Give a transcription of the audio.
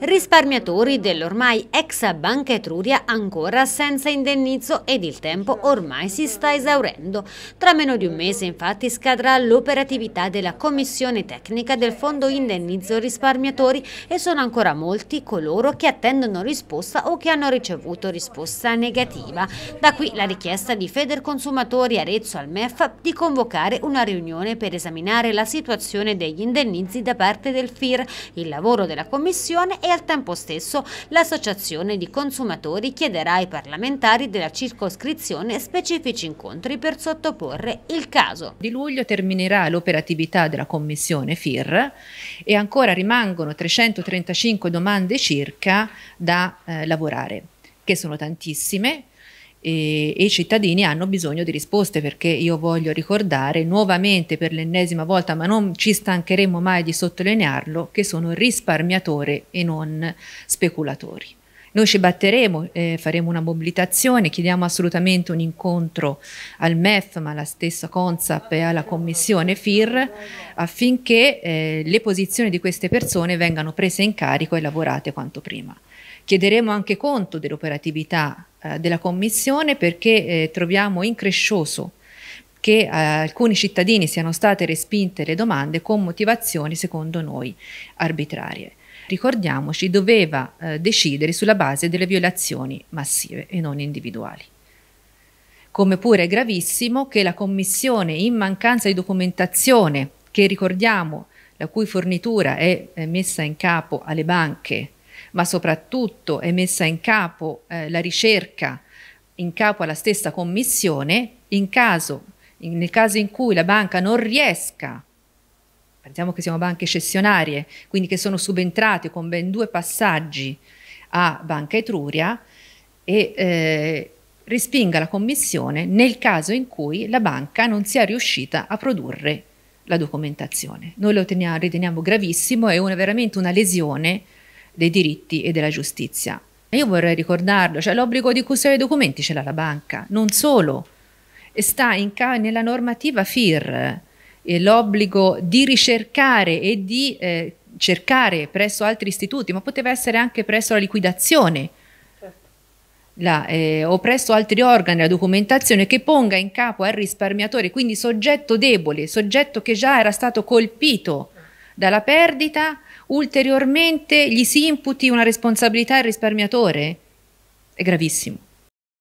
Risparmiatori dell'ormai ex Banca Etruria ancora senza indennizzo ed il tempo ormai si sta esaurendo. Tra meno di un mese infatti scadrà l'operatività della Commissione Tecnica del Fondo Indennizzo Risparmiatori e sono ancora molti coloro che attendono risposta o che hanno ricevuto risposta negativa. Da qui la richiesta di Federconsumatori Arezzo al MEF di convocare una riunione per esaminare la situazione degli indennizi da parte del FIR, il lavoro della Commissione Commissione e al tempo stesso l'Associazione di Consumatori chiederà ai parlamentari della circoscrizione specifici incontri per sottoporre il caso. Di luglio terminerà l'operatività della Commissione FIR e ancora rimangono 335 domande circa da eh, lavorare che sono tantissime, e, e i cittadini hanno bisogno di risposte perché io voglio ricordare nuovamente per l'ennesima volta, ma non ci stancheremo mai di sottolinearlo, che sono risparmiatore e non speculatori. Noi ci batteremo, eh, faremo una mobilitazione, chiediamo assolutamente un incontro al MEF, ma alla stessa CONSAP e alla Commissione FIR, affinché eh, le posizioni di queste persone vengano prese in carico e lavorate quanto prima. Chiederemo anche conto dell'operatività eh, della Commissione perché eh, troviamo increscioso che a eh, alcuni cittadini siano state respinte le domande con motivazioni, secondo noi, arbitrarie ricordiamoci, doveva eh, decidere sulla base delle violazioni massive e non individuali. Come pure è gravissimo che la Commissione, in mancanza di documentazione, che ricordiamo la cui fornitura è, è eh, messa in capo alle banche, ma soprattutto è messa in capo eh, la ricerca, in capo alla stessa Commissione, in caso, in, nel caso in cui la banca non riesca a pensiamo che siamo banche cessionarie, quindi che sono subentrate con ben due passaggi a Banca Etruria e eh, respinga la commissione nel caso in cui la banca non sia riuscita a produrre la documentazione. Noi lo teniamo, riteniamo gravissimo, è una, veramente una lesione dei diritti e della giustizia. Io vorrei ricordarlo, cioè l'obbligo di custodia dei documenti ce l'ha la banca, non solo, sta in, nella normativa FIR, eh, l'obbligo di ricercare e di eh, cercare presso altri istituti, ma poteva essere anche presso la liquidazione certo. la, eh, o presso altri organi la documentazione che ponga in capo al risparmiatore, quindi soggetto debole, soggetto che già era stato colpito dalla perdita, ulteriormente gli si imputi una responsabilità al risparmiatore? È gravissimo.